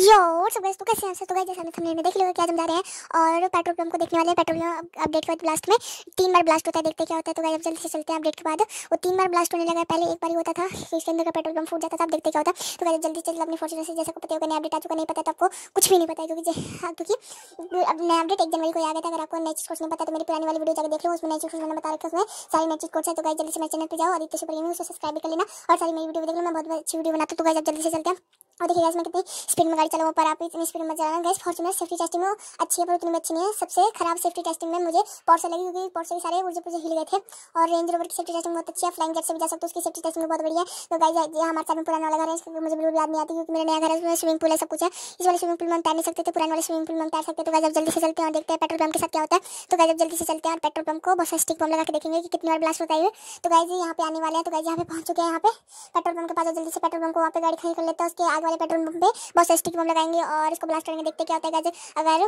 यो सब तो कैसे हैं तो गैस जैसा हमने में देख लिया क्या रहे हैं और पेट्रोल पंप को देखने वाले हैं पेट्रोल अपडेट के बाद ब्लास्ट में तीन बार ब्लास्ट होता है देखते क्या होता है तो गैस अब जल्दी से चलते हैं अपडेट के बाद वो तीन बार ब्लास्ट होने लगा पहले एक बार ही होता था इसके अंदर का पेट्रोल पंप फूट जाता था अब देखते क्या होता है तो गैस जल्दी से अपने फोर्चुनर से जैसा को पता होगा नया अपडेट आ चुका नहीं पता तो आपको कुछ भी नहीं पता क्योंकि हाँ, क्योंकि अब नया अपडेट एक जनवरी को आ गया था अगर आपको नेक्स्ट कोर्स नहीं पता तो मेरी पुरानी वाली वीडियो जाकर देख लो उसमें नेक्स्ट कोर्स मैंने बता रखा उसमें सारी नेक्स्ट कोर्स है तो गैस जल्दी से मेरे चैनल पर जाओ आदित्य सुपर उसको सब्सक्राइब कर लेना और सारी मेरी वीडियो देख लो मैं बहुत अच्छी वीडियो बनाता तो गैस अब जल्दी से चलते हैं और देखिए गैस मैं कितनी स्पीड में गाड़ी चलाऊँ पर आप इतनी स्पीड में चलाना गैस फॉर्चुनर सेफ्टी टेस्टिंग में अच्छी है पर उतनी अच्छी नहीं है सबसे खराब सेफ्टी टेस्टिंग में मुझे पॉर्सर लगी क्योंकि पॉर्सर सारे उर्जे पुर्जे हिल गए थे और रेंज रोवर की सेफ्टी टेस्टिंग बहुत अच्छी है फ्लाइंग जेट से भी जा सकते हो उसकी सेफ्टी टेस्टिंग बहुत बढ़िया है तो गाइस ये हमारे साथ में पुराना वाला घर है इसको मुझे बिल्कुल याद नहीं आती क्योंकि मेरा नया घर है उसमें स्विमिंग पूल है सब कुछ है इस वाले स्विमिंग पूल में हम तैर नहीं सकते थे पुराने वाले स्विमिंग पूल में हम तैर सकते तो गाइस अब जल्दी से चलते हैं और देखते हैं पेट्रोल पंप के साथ क्या होता है तो गाइस अब जल्दी से चलते हैं और पेट्रोल पंप को बस स्टिक बम लगा के देखेंगे कि कितनी बार ब्लास्ट होता है तो गाइस यहाँ पे आने वाले हैं तो गाइस यहाँ पे पहुंच चुके हैं यहाँ पे पेट्रोल पंप के पास जल्दी से पेट्रोल पंप को वहाँ पे गाड़ी खड़ी कर लेते हैं उसके आगे वाले पेट्रोल पंप पे बहुत सारे स्टिक बम लगाएंगे और इसको ब्लास्ट करेंगे देखते क्या होता है अगर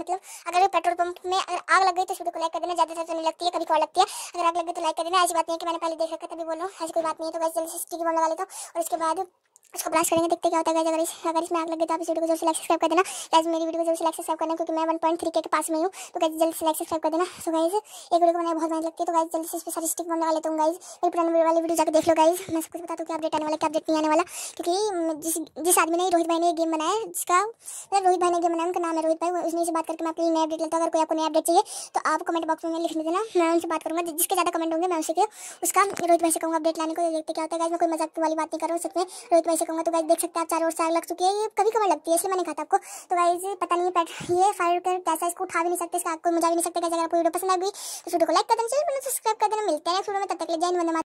मतलब अगर पेट्रोल पंप में अगर आग लग गई तो वीडियो को लाइक कर देना ज़्यादा तो नहीं लगती है कभी कॉल लगती है अगर आग लग गई तो लाइक कर देना ऐसी बात नहीं है कि मैंने पहले देख रखा बोलो ऐसी कोई बात नहीं है तो वैसे जल्दी से स्टिक बम लगा लेता हूँ और उसके बाद उसको ब्लास्ट करेंगे देखते क्या होता है अगर इस अगर इसमें आग लगे तो आप इस वीडियो को जो सिलेक्ट सब्सक्राइब कर देना गाइस मेरी वीडियो को जो सिलेक्ट सब्सक्राइब करना क्योंकि मैं वन पॉइंट थ्री के पास में हूँ तो गाइस जल्दी सिलेक्ट सब्सक्राइब कर देना सो गाइस एक वीडियो को मैंने बहुत मेहनत लगती है तो गाइस जल्दी से इस पर सारी स्टिक लगा लेता हूँ गाइज मेरी पुराने वाली वीडियो जाकर देख लो गाइज मैं सब कुछ बता दूँ कि अपडेट आने वाला क्या अपडेट नहीं आने वाला क्योंकि जिस जिस आदमी ने रोहित भाई ने गेम बनाया जिसका मतलब रोहित भाई ने गेम बनाया उनका नाम है रोहित भाई उसने से बात करके मैं अपनी नया अपडेट लेता हूँ अगर कोई आपको नया अपडेट चाहिए तो आप कमेंट बॉक्स में लिख देना मैं उनसे बात करूँगा जिसके ज़्यादा कमेंट होंगे मैं उसी के उसका रोहित भाई से कहूँगा अपडेट लाने को देखते क्या होता है गाइज मैं कोई मजाक वाली बात नहीं कर रहा हूँ सच में रोहित भाई सकूंगा तो गाइज देख सकते हैं आप चारों ओर से आग लग चुकी है ये कभी कभी लगती है इसलिए मैंने कहा था आपको तो गाइज पता नहीं पैट ये फायर कर कैसा इसको उठा भी नहीं सकते इसका आपको मजा भी नहीं सकते कैसे अगर आपको वीडियो पसंद आ गई तो वीडियो को लाइक कर देना चैनल सब्सक्राइब कर देना मिलते हैं वीडियो में तब तक ले जाए